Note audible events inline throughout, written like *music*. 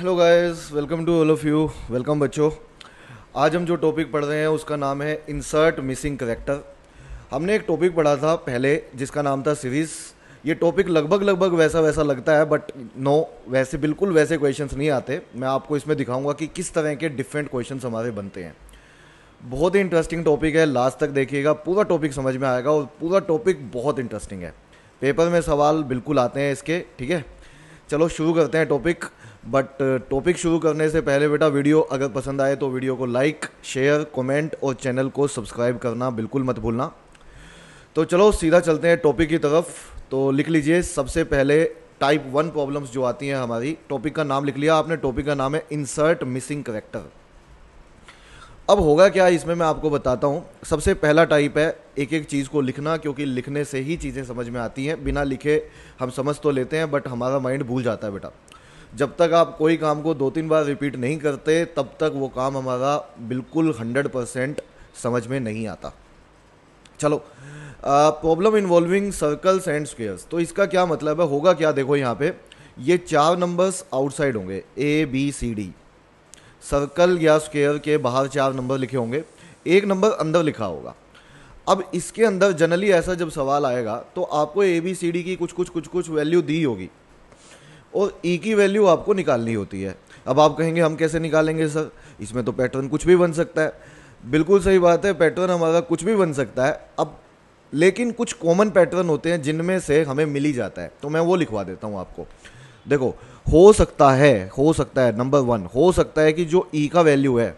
hello guys welcome to all of you welcome बच्चों आज हम जो टॉपिक पढ़ रहे हैं उसका नाम है इंसर्ट मिसिंग करेक्टर हमने एक टॉपिक पढ़ा था पहले जिसका नाम था सीरीज़ ये टॉपिक लगभग लगभग वैसा वैसा लगता है बट नो वैसे बिल्कुल वैसे क्वेश्चंस नहीं आते मैं आपको इसमें दिखाऊंगा कि किस तरह के डिफरेंट क्वेश्चन हमारे बनते हैं बहुत ही इंटरेस्टिंग टॉपिक है लास्ट तक देखिएगा पूरा टॉपिक समझ में आएगा और पूरा टॉपिक बहुत इंटरेस्टिंग है पेपर में सवाल बिल्कुल आते हैं इसके ठीक है चलो शुरू करते हैं टॉपिक बट टॉपिक uh, शुरू करने से पहले बेटा वीडियो अगर पसंद आए तो वीडियो को लाइक शेयर कमेंट और चैनल को सब्सक्राइब करना बिल्कुल मत भूलना तो चलो सीधा चलते हैं टॉपिक की तरफ तो लिख लीजिए सबसे पहले टाइप वन प्रॉब्लम्स जो आती हैं हमारी टॉपिक का नाम लिख लिया आपने टॉपिक का नाम है इंसर्ट मिसिंग करेक्टर अब होगा क्या इसमें मैं आपको बताता हूँ सबसे पहला टाइप है एक एक चीज़ को लिखना क्योंकि लिखने से ही चीज़ें समझ में आती हैं बिना लिखे हम समझ तो लेते हैं बट हमारा माइंड भूल जाता है बेटा जब तक आप कोई काम को दो तीन बार रिपीट नहीं करते तब तक वो काम हमारा बिल्कुल हंड्रेड परसेंट समझ में नहीं आता चलो problem involving circles and squares तो इसका क्या मतलब है होगा क्या देखो यहाँ पे ये चार नंबर्स आउटसाइड होंगे A B C D circle या स्क्वेयर के बाहर चार नंबर लिखे होंगे एक नंबर अंदर लिखा होगा अब इसके अंदर जनरली ऐसा जब सवाल आएगा तो आपको ए बी सी डी की कुछ कुछ कुछ कुछ वैल्यू दी होगी और ई e की वैल्यू आपको निकालनी होती है अब आप कहेंगे हम कैसे निकालेंगे सर इसमें तो पैटर्न कुछ भी बन सकता है बिल्कुल सही बात है पैटर्न हमारा कुछ भी बन सकता है अब लेकिन कुछ कॉमन पैटर्न होते हैं जिनमें से हमें मिल ही जाता है तो मैं वो लिखवा देता हूँ आपको देखो हो सकता है हो सकता है नंबर वन हो सकता है कि जो ई e का वैल्यू है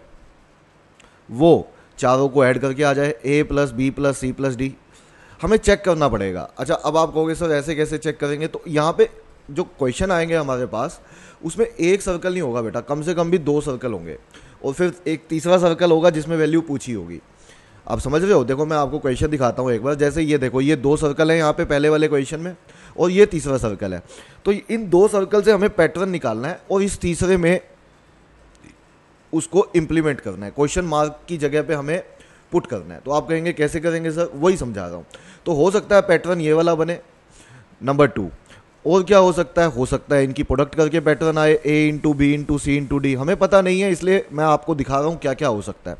वो चारों को ऐड करके आ जाए A plus B plus C plus D हमें चेक करना पड़ेगा अच्छा अब आप कहोगे सर ऐसे कैसे चेक करेंगे तो यहाँ पे जो क्वेश्चन आएंगे हमारे पास उसमें एक सर्कल नहीं होगा बेटा कम से कम भी दो सर्कल होंगे और फिर एक तीसरा सर्कल होगा जिसमें वैल्यू पूछी होगी आप समझ रहे हो देखो मैं आपको क्वेश्चन दिखाता हूँ एक बार जैसे ये देखो ये दो सर्कल है यहाँ पे पहले वाले क्वेश्चन में और ये तीसरा सर्कल है तो इन दो सर्कल से हमें पैटर्न निकालना है और इस तीसरे में उसको इम्प्लीमेंट करना है क्वेश्चन मार्क की जगह पे हमें पुट करना है तो आप कहेंगे कैसे करेंगे सर वही समझा रहा हूँ तो हो सकता है पैटर्न ये वाला बने नंबर टू और क्या हो सकता है हो सकता है इनकी प्रोडक्ट करके पैटर्न आए A into B into C into D हमें पता नहीं है इसलिए मैं आपको दिखा रहा हूँ क्या क्या हो सकता है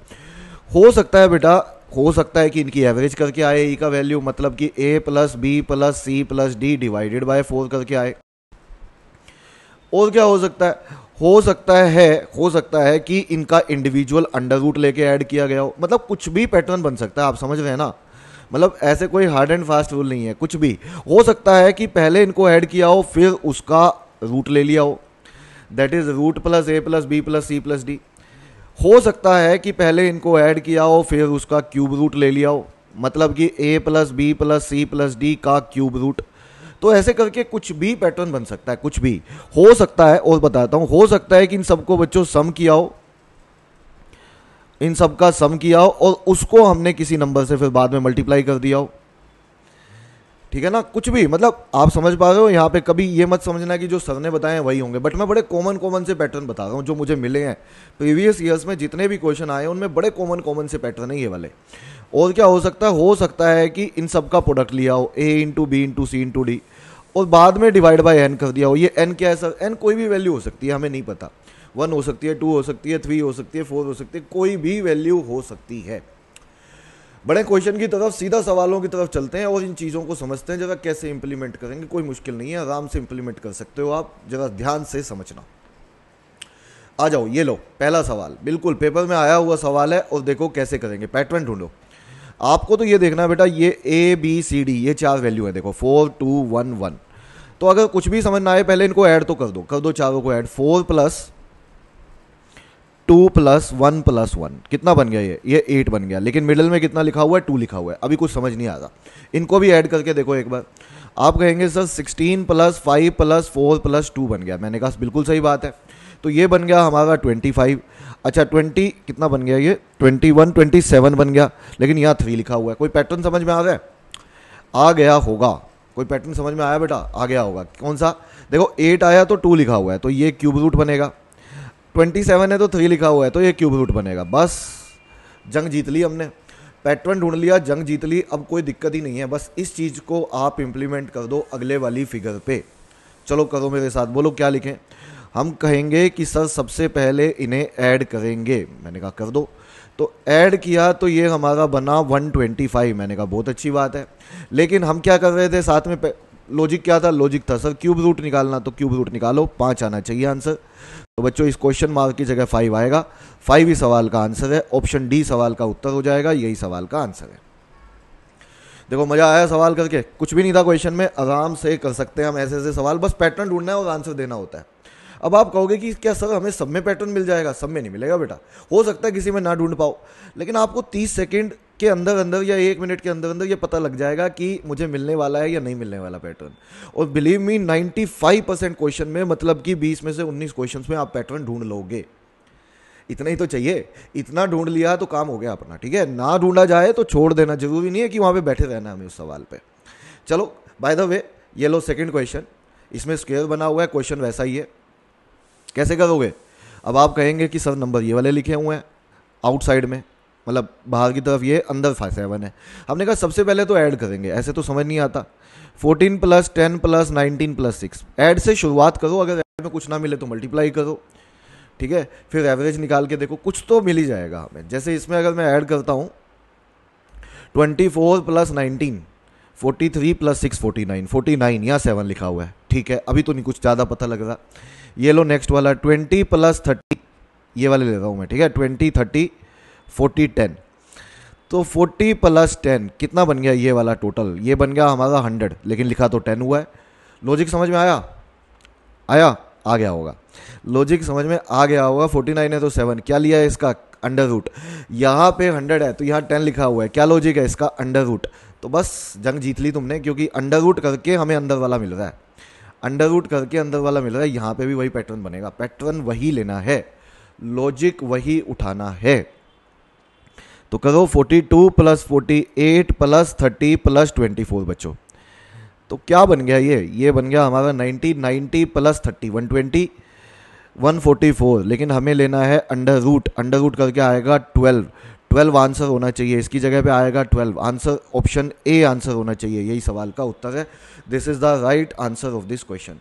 हो सकता है बेटा हो सकता है कि इनकी एवरेज करके आए ई का वैल्यू मतलब कि A plus B plus C plus D divided by four करके आए और क्या हो सकता है हो सकता है हो सकता है कि इनका इंडिविजुअल अंडर रूट लेके ऐड किया गया हो मतलब कुछ भी पैटर्न बन सकता है आप समझ रहे हैं ना मतलब ऐसे कोई हार्ड एंड फास्ट रूल नहीं है कुछ भी हो सकता है कि पहले इनको ऐड किया हो फिर उसका रूट ले लिया हो that is root plus A plus B plus C plus D हो सकता है कि पहले इनको ऐड किया हो फिर उसका क्यूब रूट ले लिया हो मतलब कि A plus B plus C plus D का क्यूब रूट तो ऐसे करके कुछ भी पैटर्न बन सकता है कुछ भी हो सकता है और बताता हूँ हो सकता है कि इन सबको बच्चों सम किया हो इन सब का सम किया हो और उसको हमने किसी नंबर से फिर बाद में मल्टीप्लाई कर दिया हो ठीक है ना कुछ भी मतलब आप समझ पा रहे हो यहाँ पे कभी ये मत समझना कि जो सर ने बताए हैं वही होंगे बट मैं बड़े कॉमन कॉमन से पैटर्न बता रहा हूँ जो मुझे मिले हैं प्रीवियस ईयर्स में जितने भी क्वेश्चन आए उनमें बड़े कॉमन कॉमन से पैटर्न है ये वाले और क्या हो सकता है हो सकता है कि इन सब का प्रोडक्ट लिया हो A into B into C into D और बाद में डिवाइड बाई एन कर दिया हो ये एन क्या है सर एन कोई भी वैल्यू हो सकती है हमें नहीं पता वन हो सकती है टू हो सकती है थ्री हो सकती है फोर हो सकती है कोई भी वैल्यू हो सकती है बड़े क्वेश्चन की तरफ सीधा सवालों की तरफ चलते हैं और इन चीज़ों को समझते हैं जरा कैसे इम्प्लीमेंट करेंगे कोई मुश्किल नहीं है आराम से इम्प्लीमेंट कर सकते हो आप जरा ध्यान से समझना आ जाओ ये लो पहला सवाल बिल्कुल पेपर में आया हुआ सवाल है और देखो कैसे करेंगे पैटर्न ढूंढो आपको तो ये देखना बेटा ये ए बी सी डी ये चार वैल्यू है देखो फोर टू वन वन तो अगर कुछ भी समझ ना आए पहले इनको ऐड तो कर दो कर दो चारों को add four plus two plus one plus one कितना बन गया ये ये एट बन गया लेकिन मिडिल में कितना लिखा हुआ है टू लिखा हुआ है अभी कुछ समझ नहीं आ रहा इनको भी ऐड करके देखो एक बार आप कहेंगे sir sixteen plus five plus four plus two बन गया मैंने कहा बिल्कुल सही बात है तो ये बन गया हमारा ट्वेंटी फाइव अच्छा ट्वेंटी कितना बन गया ये ट्वेंटी वन ट्वेंटी सेवन बन गया लेकिन यहाँ थ्री लिखा हुआ है कोई पैटर्न समझ में आ गया आ गया होगा कोई पैटर्न समझ में आया बेटा आ गया होगा कौन सा देखो एट आया तो टू लिखा हुआ है तो ये क्यूब रूट बनेगा ट्वेंटी सेवन है तो थ्री लिखा हुआ है तो ये क्यूब रूट बनेगा बस जंग जीत ली हमने पैटर्न ढूंढ लिया जंग जीत ली अब कोई दिक्कत ही नहीं है बस इस चीज़ को आप इम्प्लीमेंट कर दो अगले वाली फिगर पे चलो करो मेरे साथ बोलो क्या लिखें हम कहेंगे कि सर सबसे पहले इन्हें ऐड करेंगे मैंने कहा कर दो तो ऐड किया तो ये हमारा बना 125 मैंने कहा बहुत अच्छी बात है लेकिन हम क्या कर रहे थे साथ में लॉजिक क्या था लॉजिक था सर क्यूब रूट निकालना तो क्यूब रूट निकालो पाँच आना चाहिए आंसर तो बच्चों इस क्वेश्चन मार्क की जगह फाइव आएगा फाइव ही सवाल का आंसर है ऑप्शन डी सवाल का उत्तर हो जाएगा यही सवाल का आंसर है देखो मज़ा आया सवाल करके कुछ भी नहीं था क्वेश्चन में आराम से कर सकते हैं हम ऐसे ऐसे सवाल बस पैटर्न ढूंढना है और आंसर देना होता है अब आप कहोगे कि क्या सर हमें सब में पैटर्न मिल जाएगा सब में नहीं मिलेगा बेटा हो सकता है किसी में ना ढूंढ पाओ लेकिन आपको 30 सेकंड के अंदर अंदर या एक मिनट के अंदर अंदर ये पता लग जाएगा कि मुझे मिलने वाला है या नहीं मिलने वाला पैटर्न और बिलीव मी 95 परसेंट क्वेश्चन में मतलब कि 20 में से 19 क्वेश्चन में आप पैटर्न ढूंढ लोगे इतना ही तो चाहिए इतना ढूंढ लिया तो काम हो गया अपना ठीक है ना ढूंढा जाए तो छोड़ देना जरूरी नहीं है कि वहाँ पर बैठे रहना हमें उस सवाल पर चलो बाय द वे ये लो सेकेंड क्वेश्चन इसमें स्क्वेयर बना हुआ है क्वेश्चन वैसा ही है कैसे करोगे अब आप कहेंगे कि सर नंबर ये वाले लिखे हुए हैं आउटसाइड में मतलब बाहर की तरफ ये अंदर फाइव सेवन है हमने कहा सबसे पहले तो ऐड करेंगे ऐसे तो समझ नहीं आता fourteen plus ten plus nineteen plus six add से शुरुआत करो अगर ऐड में कुछ ना मिले तो मल्टीप्लाई करो ठीक है फिर एवरेज निकाल के देखो कुछ तो मिल ही जाएगा हमें जैसे इसमें अगर मैं ऐड करता हूँ twenty four plus nineteen forty three plus six forty nine forty nine या सेवन लिखा हुआ है ठीक है अभी तो नहीं कुछ ज़्यादा पता लग रहा ये लो नेक्स्ट वाला ट्वेंटी प्लस थर्टी ये वाले ले रहा हूँ मैं ठीक है ट्वेंटी थर्टी फोर्टी टेन तो फोर्टी प्लस टेन कितना बन गया ये वाला टोटल ये बन गया हमारा हंड्रेड लेकिन लिखा तो टेन हुआ है लॉजिक समझ में आया आया आ गया होगा लॉजिक समझ में आ गया होगा फोर्टी नाइन है तो सेवन क्या लिया है इसका अंडर रूट यहाँ पे हंड्रेड है तो यहाँ टेन लिखा हुआ है क्या लॉजिक है इसका अंडर रूट तो बस जंग जीत ली तुमने क्योंकि अंडर रूट करके हमें अंदर वाला मिल रहा है अंडर रूट करके अंदर वाला मिल रहा है यहाँ पे भी वही पैटर्न बनेगा पैटर्न वही लेना है लॉजिक वही उठाना है तो करो 42 प्लस 48 प्लस 30 प्लस 24 बच्चों तो क्या बन गया ये ये बन गया हमारा 90 90 प्लस 30 120 144 लेकिन हमें लेना है अंडर रूट अंडर रूट करके आएगा 12 12 आंसर होना चाहिए इसकी जगह पे आएगा 12 आंसर ऑप्शन ए आंसर होना चाहिए यही सवाल का उत्तर है this is the right answer of this question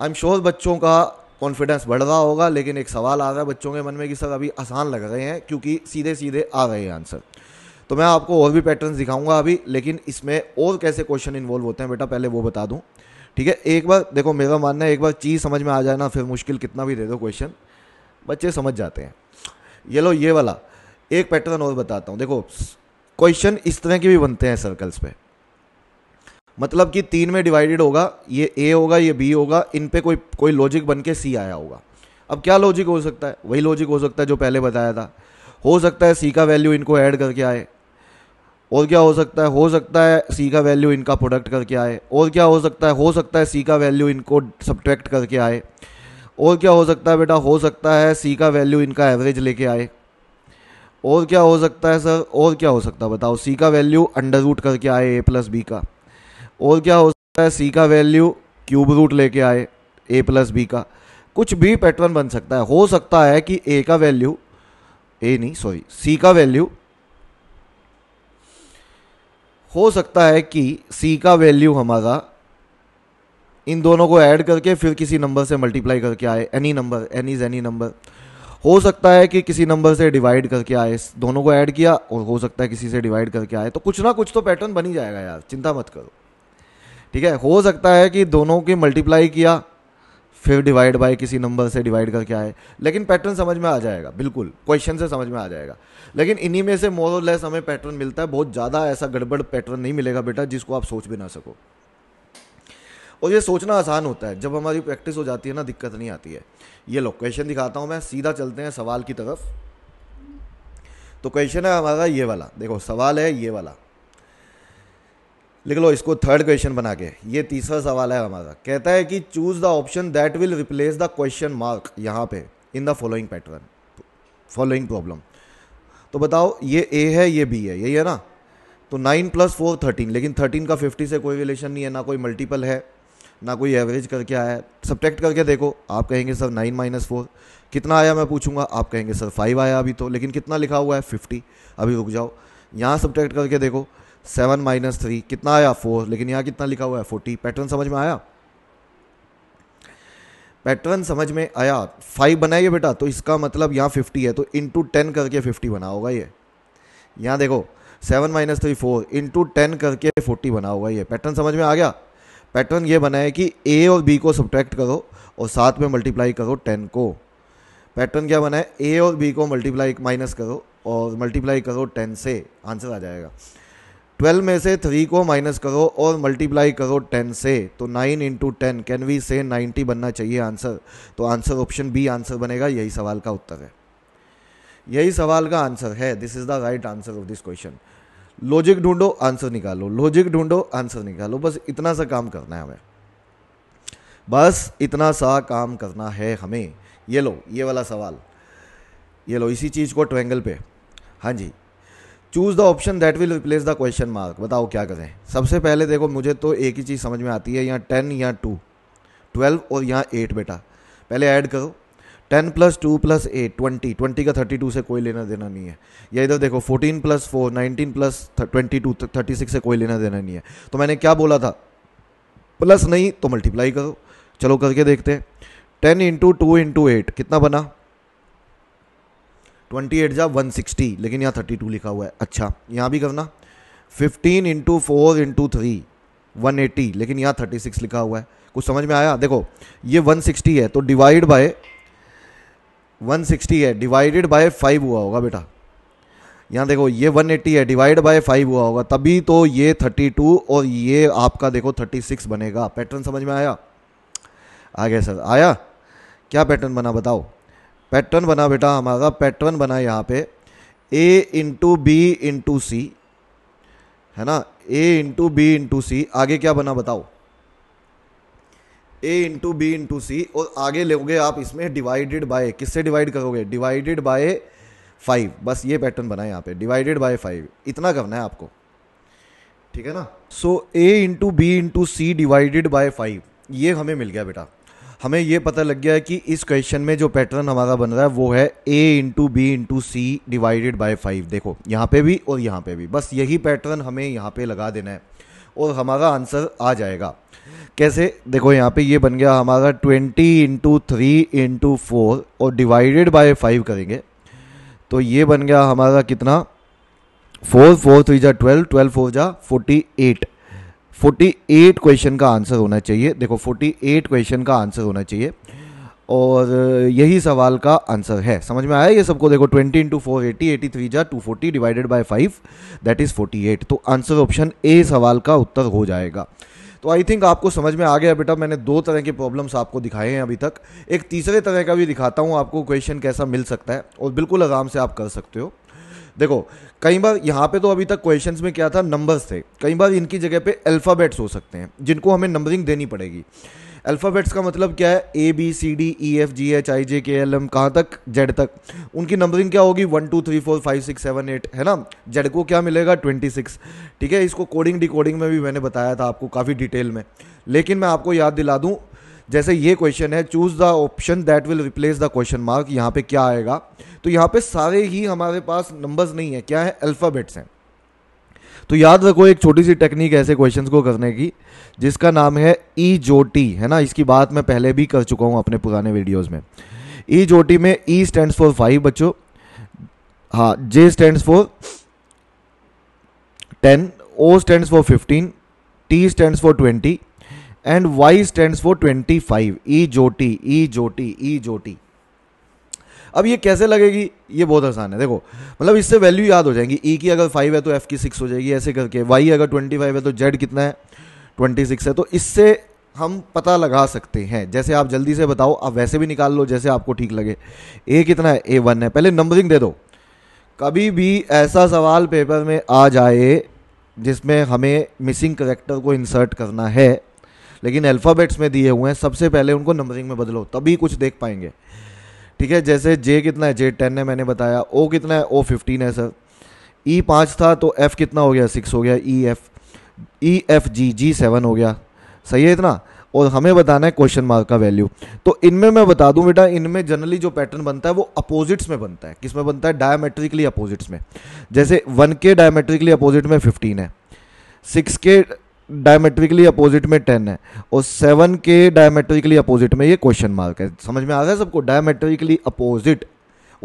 I am sure बच्चों का कॉन्फिडेंस बढ़ रहा होगा लेकिन एक सवाल आ रहा है बच्चों के मन में कि सर अभी आसान लग रहे हैं क्योंकि सीधे सीधे आ रहे हैं आंसर तो मैं आपको और भी पैटर्न दिखाऊंगा अभी लेकिन इसमें और कैसे क्वेश्चन इन्वॉल्व होते हैं बेटा पहले वो बता दूँ ठीक है एक बार देखो मेरा मानना है एक बार चीज़ समझ में आ जाए ना फिर मुश्किल कितना भी दे दो क्वेश्चन बच्चे समझ जाते हैं ये लो ये वाला एक पैटर्न और बताता हूँ देखो क्वेश्चन इस तरह के भी बनते हैं सर्कल्स पे मतलब कि तीन में डिवाइडेड होगा ये ए होगा ये बी होगा इन पे कोई कोई लॉजिक बन के सी आया होगा अब क्या लॉजिक हो सकता है वही लॉजिक हो सकता है जो पहले बताया था हो सकता है सी का वैल्यू इनको ऐड करके आए और क्या हो सकता है हो सकता है सी का वैल्यू इनका प्रोडक्ट करके आए और क्या हो सकता है हो सकता है सी का वैल्यू इनको सब्ट्रैक्ट करके आए और क्या हो सकता है बेटा हो सकता है सी का वैल्यू इनका एवरेज लेके आए और क्या हो सकता है सर और क्या हो सकता है बताओ सी का वैल्यू अंडर रूट करके आए ए प्लस बी का और क्या हो सकता है सी का वैल्यू क्यूब रूट लेके आए ए प्लस बी का कुछ भी पैटर्न बन सकता है हो सकता है कि ए का वैल्यू ए नहीं सॉरी सी का वैल्यू हो सकता है कि सी का वैल्यू हमारा इन दोनों को ऐड करके फिर किसी नंबर से मल्टीप्लाई करके आए any number any is any number हो सकता है कि किसी नंबर से डिवाइड करके आए दोनों को ऐड किया और हो सकता है किसी से डिवाइड करके आए तो कुछ ना कुछ तो पैटर्न बन ही जाएगा यार चिंता मत करो ठीक है हो सकता है कि दोनों की मल्टीप्लाई किया फिर डिवाइड बाय किसी नंबर से डिवाइड करके आए लेकिन पैटर्न समझ में आ जाएगा बिल्कुल क्वेश्चन से समझ में आ जाएगा लेकिन इन्हीं में से मोर और लेस हमें पैटर्न मिलता है बहुत ज़्यादा ऐसा गड़बड़ पैटर्न नहीं मिलेगा बेटा जिसको आप सोच भी ना सको और ये सोचना आसान होता है जब हमारी प्रैक्टिस हो जाती है ना दिक्कत नहीं आती है ये लो क्वेश्चन दिखाता हूँ मैं सीधा चलते हैं सवाल की तरफ तो क्वेश्चन है हमारा ये वाला देखो सवाल है ये वाला लिख लो इसको थर्ड क्वेश्चन बना के ये तीसरा सवाल है हमारा कहता है कि choose the option that will replace the question mark यहाँ पे in the following pattern following problem तो बताओ ये ए है ये बी है यही है ना तो नाइन प्लस फोर थर्टीन लेकिन थर्टीन का फिफ्टी से कोई रिलेशन नहीं है ना कोई मल्टीपल है ना कोई एवरेज करके आया है सब्टेक्ट करके देखो आप कहेंगे सर नाइन माइनस फोर कितना आया मैं पूछूंगा आप कहेंगे सर फाइव आया अभी तो लेकिन कितना लिखा हुआ है फिफ्टी अभी रुक जाओ यहाँ सब्टेक्ट करके देखो सेवन माइनस थ्री कितना आया फोर लेकिन यहाँ कितना लिखा हुआ है फोर्टी पैटर्न समझ में आया पैटर्न समझ में आया फाइव बनाइए बेटा तो इसका मतलब यहाँ फिफ्टी है तो इंटू टेन करके फिफ्टी बना होगा ये यहाँ देखो seven minus three four into ten करके फोर्टी बना होगा ये पैटर्न समझ में आ गया पैटर्न ये बना है कि ए और बी को सब्ट्रैक्ट करो और साथ में मल्टीप्लाई करो टेन को पैटर्न क्या बना है ए और बी को मल्टीप्लाई माइनस करो और मल्टीप्लाई करो टेन से आंसर आ जाएगा ट्वेल्व में से थ्री को माइनस करो और मल्टीप्लाई करो टेन से तो nine into ten can we say 90 बनना चाहिए आंसर तो आंसर ऑप्शन बी आंसर बनेगा यही सवाल का उत्तर है यही सवाल का आंसर है this is the right answer of this question logic ढूंढो आंसर निकालो लॉजिक ढूंढो आंसर निकालो बस इतना सा काम करना है हमें बस इतना सा काम करना है हमें ये लो ये वाला सवाल ये लो इसी चीज़ को ट्वेंगल पे हाँ जी choose the option that will replace the question mark बताओ क्या करें सबसे पहले देखो मुझे तो एक ही चीज़ समझ में आती है यहाँ टेन या टू ट्वेल्व और यहाँ एट बेटा पहले ऐड करो ten plus two plus eight twenty twenty का थर्टी टू से कोई लेना देना नहीं है या इधर देखो fourteen plus four nineteen plus twenty two thirty six से कोई लेना देना नहीं है तो मैंने क्या बोला था प्लस नहीं तो मल्टीप्लाई करो चलो करके देखते हैं ten into two into eight कितना बना ट्वेंटी एट जा वन सिक्सटी लेकिन यहाँ थर्टी टू लिखा हुआ है अच्छा यहाँ भी करना fifteen into four into three one eighty लेकिन यहाँ थर्टी सिक्स लिखा हुआ है कुछ समझ में आया देखो ये वन सिक्सटी है तो डिवाइड बाय वन सिक्सटी है डिवाइडेड बाय फाइव हुआ होगा बेटा यहाँ देखो ये वन एट्टी है डिवाइड बाय फाइव हुआ होगा तभी तो ये थर्टी टू और ये आपका देखो थर्टी सिक्स बनेगा पैटर्न समझ में आया आ गया सर आया क्या पैटर्न बना बताओ पैटर्न बना बेटा हमारा पैटर्न बना यहाँ पे A into B into C है ना A into B into C आगे क्या बना बताओ A into B into C और आगे लोगे आप इसमें डिवाइडेड बाय किससे डिवाइड करोगे डिवाइडेड बाय फाइव बस ये पैटर्न बना यहाँ पे डिवाइडेड बाय फाइव इतना करना है आपको ठीक है ना so A into B into C divided by five ये हमें मिल गया बेटा हमें ये पता लग गया है कि इस क्वेश्चन में जो पैटर्न हमारा बन रहा है वो है A into B into C divided by five देखो यहाँ पे भी और यहाँ पे भी बस यही पैटर्न हमें यहाँ पे लगा देना है और हमारा आंसर आ जाएगा कैसे देखो यहाँ पे ये बन गया हमारा twenty into three into four और डिवाइडेड बाई फाइव करेंगे तो ये बन गया हमारा कितना फोर फोर थ्री जा ट्वेल्व ट्वेल्व फोर जा फोर्टी एट 48 क्वेश्चन का आंसर होना चाहिए देखो 48 क्वेश्चन का आंसर होना चाहिए और यही सवाल का आंसर है समझ में आया ये सबको देखो 20 into four eighty eighty three जा two forty divided by five that is 48 तो आंसर ऑप्शन ए सवाल का उत्तर हो जाएगा तो आई थिंक आपको समझ में आ गया बेटा मैंने दो तरह के प्रॉब्लम्स आपको दिखाए हैं अभी तक एक तीसरे तरह का भी दिखाता हूँ आपको क्वेश्चन कैसा मिल सकता है और बिल्कुल आराम से आप कर सकते हो देखो कई बार यहाँ पे तो अभी तक क्वेश्चंस में क्या था नंबर्स थे कई बार इनकी जगह पे अल्फ़ाबेट्स हो सकते हैं जिनको हमें नंबरिंग देनी पड़ेगी अल्फ़ाबेट्स का मतलब क्या है A B C D E F G H I J K L M कहाँ तक जेड तक उनकी नंबरिंग क्या होगी one two three four five six seven eight है ना जेड को क्या मिलेगा ट्वेंटी सिक्स ठीक है इसको कोडिंग डिकोडिंग में भी मैंने बताया था आपको काफ़ी डिटेल में लेकिन मैं आपको याद दिला दूँ जैसे ये क्वेश्चन है choose the option that will replace the question mark यहाँ पे क्या आएगा तो यहाँ पे सारे ही हमारे पास नंबर्स नहीं है क्या है अल्फ़ाबेट्स हैं तो याद रखो एक छोटी सी टेक्निक ऐसे क्वेश्चंस को करने की जिसका नाम है ई जोटी है ना इसकी बात मैं पहले भी कर चुका हूँ अपने पुराने वीडियोज़ में ई जोटी में ई स्टैंड फॉर फाइव बच्चों हाँ J stand for ten O stand for fifteen T stand for twenty and Y stand for twenty five E जोटी ई जोटी ई जोटी अब ये कैसे लगेगी ये बहुत आसान है देखो मतलब इससे वैल्यू याद हो जाएंगी ई e की अगर फाइव है तो एफ की सिक्स हो जाएगी ऐसे करके वाई अगर ट्वेंटी फाइव है तो जेड कितना है ट्वेंटी सिक्स है तो इससे हम पता लगा सकते हैं जैसे आप जल्दी से बताओ आप वैसे भी निकाल लो जैसे आपको ठीक लगे ए कितना है ए वन है पहले नंबरिंग दे दो कभी भी ऐसा सवाल पेपर में आ जाए जिसमें हमें मिसिंग करेक्टर को इंसर्ट करना है लेकिन अल्फ़ाबेट्स में दिए हुए हैं सबसे पहले उनको नंबरिंग में बदलो तभी कुछ देख पाएंगे ठीक है जैसे जे कितना है जे टेन है मैंने बताया ओ कितना है ओ फिफ्टीन है सर ई e पाँच था तो एफ़ कितना हो गया सिक्स हो गया E F E F G G seven हो गया सही है इतना और हमें बताना है क्वेश्चन मार्क का वैल्यू तो इनमें मैं बता दूं बेटा इनमें जनरली जो पैटर्न बनता है वो अपोजिट्स में बनता है किस में बनता है डायमेट्रिकली अपोजिट्स में जैसे वन के डायमेट्रिकली अपोजिट में फिफ्टीन है सिक्स के डायमेट्रिकली अपोजिट में टेन है और सेवन के डायमेट्रिकली अपोजिट में ये क्वेश्चन मार्क है समझ में आ गया सबको डायमेट्रिकली अपोजिट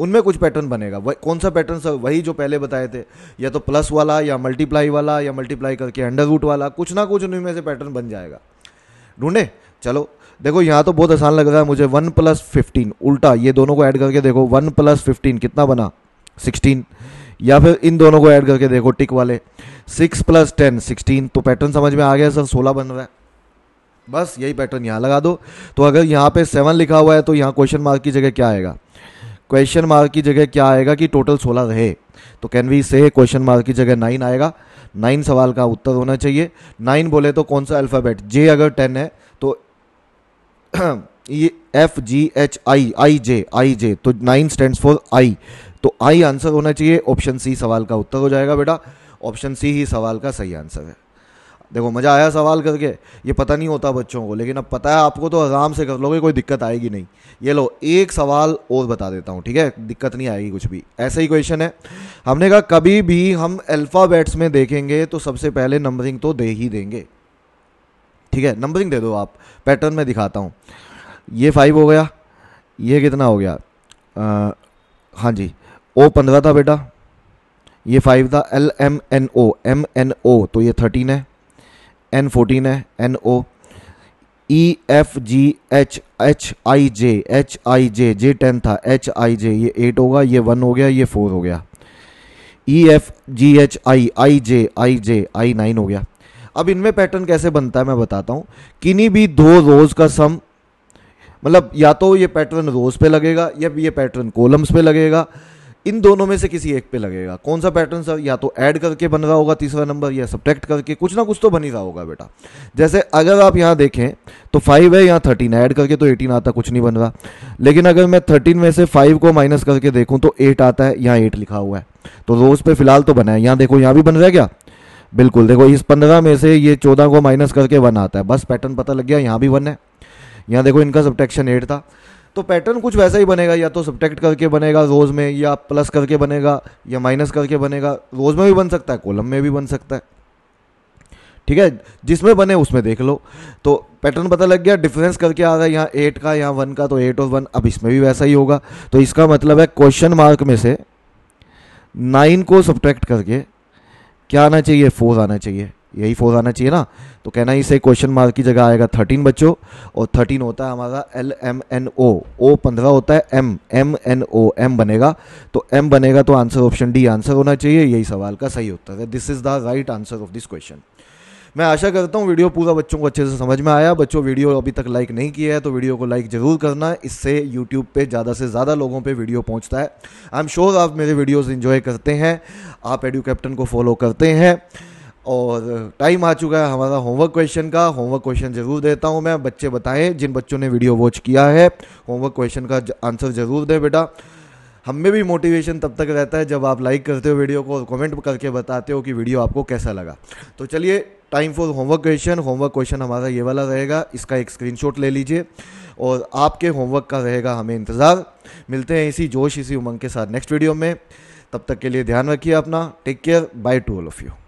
उनमें कुछ पैटर्न बनेगा वह कौन सा पैटर्न सर वही जो पहले बताए थे या तो प्लस वाला या मल्टीप्लाई वाला या मल्टीप्लाई करके अंडर रूट वाला कुछ ना कुछ उनमें से पैटर्न बन जाएगा ढूंढे चलो देखो यहाँ तो बहुत आसान लग रहा है मुझे वन प्लस फिफ्टीन उल्टा ये दोनों को ऐड करके देखो वन प्लस फिफ्टीन कितना बना सिक्सटीन या फिर इन दोनों को ऐड करके देखो टिक वाले सिक्स प्लस टेन सिक्सटीन तो पैटर्न समझ में आ गया सर सोलह बन रहा है बस यही पैटर्न यहाँ लगा दो तो अगर यहाँ पे सेवन लिखा हुआ है तो यहाँ क्वेश्चन मार्क की जगह क्या आएगा क्वेश्चन मार्क की जगह क्या आएगा कि टोटल सोलह रहे तो can we say question mark की जगह नाइन आएगा नाइन सवाल का उत्तर होना चाहिए नाइन बोले तो कौन सा अल्फ़ाबेट जे अगर टेन है तो *clears throat* हाँ, F G H I I J I जे तो नाइन स्टैंड फॉर आई तो आई आंसर होना चाहिए ऑप्शन सी सवाल का उत्तर हो जाएगा बेटा ऑप्शन सी ही सवाल का सही आंसर है देखो मज़ा आया सवाल करके ये पता नहीं होता बच्चों को लेकिन अब पता है आपको तो आराम से कर लोगे कोई दिक्कत आएगी नहीं ये लो एक सवाल और बता देता हूँ ठीक है दिक्कत नहीं आएगी कुछ भी ऐसा ही क्वेश्चन है हमने कहा कभी भी हम अल्फ़ाबेट्स में देखेंगे तो सबसे पहले नंबरिंग तो दे ही देंगे ठीक है नंबरिंग दे दो आप पैटर्न में दिखाता हूँ ये फाइव हो गया ये कितना हो गया आ, हाँ जी ओ पंद्रह था बेटा ये फाइव था L M N O M N O तो ये थर्टीन है एन फोर्टीन है N O E F G H H I J H I J J ten था एच आई जे ये एट होगा ये वन हो गया ये फोर हो गया E F G H I I J I J I nine हो गया अब इनमें पैटर्न कैसे बनता है मैं बताता हूँ किन्हीं भी दो रोज़ का सम मतलब या तो ये पैटर्न रोज पे लगेगा या ये पैटर्न कॉलम्स पे लगेगा इन दोनों में से किसी एक पे लगेगा कौन सा पैटर्न सर या तो ऐड करके बन रहा होगा तीसरा नंबर या सब्ट्रैक्ट करके कुछ ना कुछ तो बन ही रहा होगा बेटा जैसे अगर आप यहाँ देखें तो फाइव है यहाँ थर्टीन ऐड करके तो एटीन आता कुछ नहीं बन रहा लेकिन अगर मैं थर्टीन में से फाइव को माइनस करके देखूँ तो एट आता है यहाँ एट लिखा हुआ है तो रोज पे फिलहाल तो बना है यहाँ देखो यहाँ भी बन रहा है क्या बिल्कुल देखो इस पंद्रह में से ये चौदह को माइनस करके वन आता है बस पैटर्न पता लग गया यहाँ भी वन है यहाँ देखो इनका सब्टेक्शन एट था तो पैटर्न कुछ वैसा ही बनेगा या तो सब्टैक्ट करके बनेगा रोज़ में या प्लस करके बनेगा या माइनस करके बनेगा रोज़ में भी बन सकता है कॉलम में भी बन सकता है ठीक है जिसमें बने उसमें देख लो तो पैटर्न पता लग गया डिफरेंस करके आ रहा है यहाँ एट का यहाँ वन का तो एट और वन अब इसमें भी वैसा ही होगा तो इसका मतलब है क्वेश्चन मार्क में से नाइन को सब्ट्रैक्ट करके क्या आना चाहिए फोर आना चाहिए यही फोर आना चाहिए ना तो कहना ही इसे क्वेश्चन मार्क की जगह आएगा थर्टीन बच्चों और थर्टीन होता है हमारा L M N O O पंद्रह होता है M M N O M बनेगा तो एम बनेगा तो आंसर ऑप्शन डी आंसर होना चाहिए यही सवाल का सही उत्तर है this is the right answer of this question मैं आशा करता हूँ वीडियो पूरा बच्चों को अच्छे से समझ में आया बच्चों वीडियो अभी तक लाइक नहीं किया है तो वीडियो को लाइक ज़रूर करना इससे यूट्यूब पे ज़्यादा से ज़्यादा लोगों पे वीडियो पहुँचता है आई एम श्योर आप मेरे वीडियोज़ इन्जॉय करते हैं आप एडियो कैप्टन को फॉलो करते हैं और टाइम आ चुका है हमारा होमवर्क क्वेश्चन का होमवर्क क्वेश्चन जरूर देता हूँ मैं बच्चे बताएं जिन बच्चों ने वीडियो वॉच किया है होमवर्क क्वेश्चन का आंसर ज़रूर दें बेटा हम में भी मोटिवेशन तब तक रहता है जब आप लाइक करते हो वीडियो को और कमेंट करके बताते हो कि वीडियो आपको कैसा लगा तो चलिए time for homework question homework question हमारा ये वाला रहेगा इसका एक स्क्रीनशॉट ले लीजिए और आपके होमवर्क का रहेगा हमें इंतज़ार मिलते हैं इसी जोश इसी उमंग के साथ नेक्स्ट वीडियो में तब तक के लिए ध्यान रखिए अपना take care bye to all of you